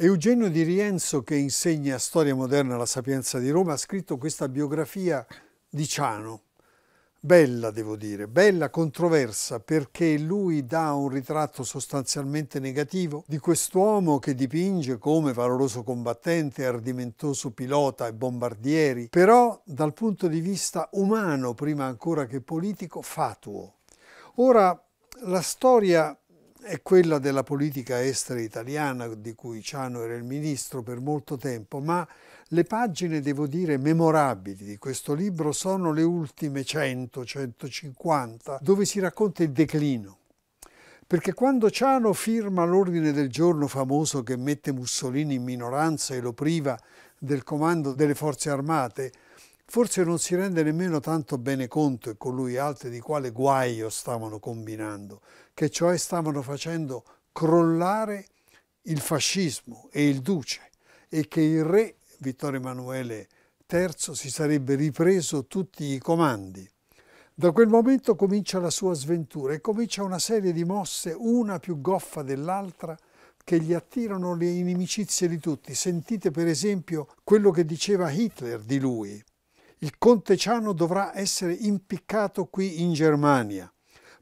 Eugenio di Rienzo, che insegna storia moderna alla Sapienza di Roma, ha scritto questa biografia di Ciano. Bella, devo dire, bella, controversa, perché lui dà un ritratto sostanzialmente negativo di quest'uomo che dipinge come valoroso combattente, ardimentoso pilota e bombardieri, però dal punto di vista umano, prima ancora che politico, fatuo. Ora, la storia è quella della politica estera italiana di cui Ciano era il ministro per molto tempo, ma le pagine, devo dire, memorabili di questo libro sono le ultime 100-150, dove si racconta il declino. Perché quando Ciano firma l'ordine del giorno famoso che mette Mussolini in minoranza e lo priva del comando delle forze armate, Forse non si rende nemmeno tanto bene conto e con lui altri di quale guaio stavano combinando, che cioè stavano facendo crollare il fascismo e il duce e che il re Vittorio Emanuele III si sarebbe ripreso tutti i comandi. Da quel momento comincia la sua sventura e comincia una serie di mosse, una più goffa dell'altra, che gli attirano le inimicizie di tutti. Sentite per esempio quello che diceva Hitler di lui. Il conte Ciano dovrà essere impiccato qui in Germania,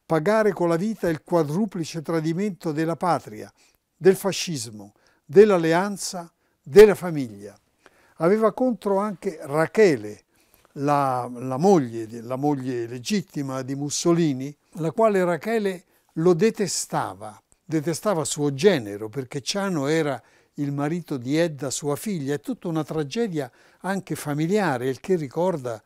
pagare con la vita il quadruplice tradimento della patria, del fascismo, dell'alleanza, della famiglia. Aveva contro anche Rachele, la, la, moglie, la moglie legittima di Mussolini, la quale Rachele lo detestava, detestava suo genero perché Ciano era il marito di Edda, sua figlia, è tutta una tragedia anche familiare, il che ricorda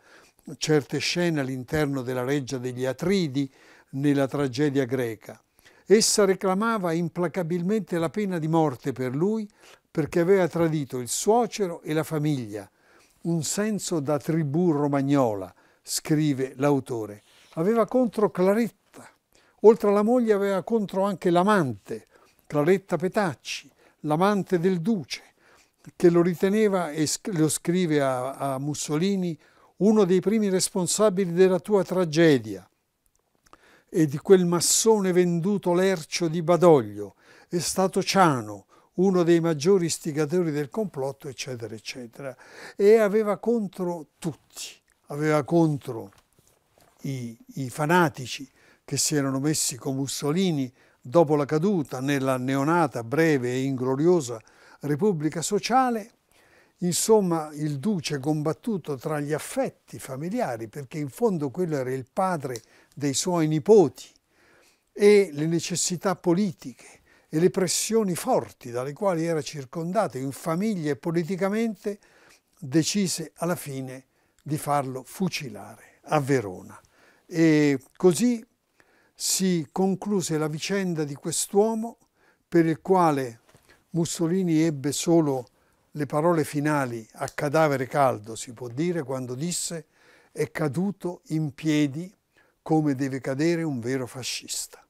certe scene all'interno della reggia degli Atridi nella tragedia greca. Essa reclamava implacabilmente la pena di morte per lui perché aveva tradito il suocero e la famiglia, un senso da tribù romagnola, scrive l'autore. Aveva contro Claretta, oltre alla moglie aveva contro anche l'amante, Claretta Petacci, l'amante del duce, che lo riteneva, e lo scrive a, a Mussolini, uno dei primi responsabili della tua tragedia e di quel massone venduto lercio di Badoglio, è stato Ciano, uno dei maggiori istigatori del complotto, eccetera, eccetera. E aveva contro tutti, aveva contro i, i fanatici che si erano messi con Mussolini, dopo la caduta nella neonata breve e ingloriosa Repubblica Sociale, insomma il duce combattuto tra gli affetti familiari, perché in fondo quello era il padre dei suoi nipoti, e le necessità politiche e le pressioni forti dalle quali era circondato in famiglia e politicamente, decise alla fine di farlo fucilare a Verona. E così si concluse la vicenda di quest'uomo per il quale Mussolini ebbe solo le parole finali a cadavere caldo, si può dire, quando disse è caduto in piedi come deve cadere un vero fascista.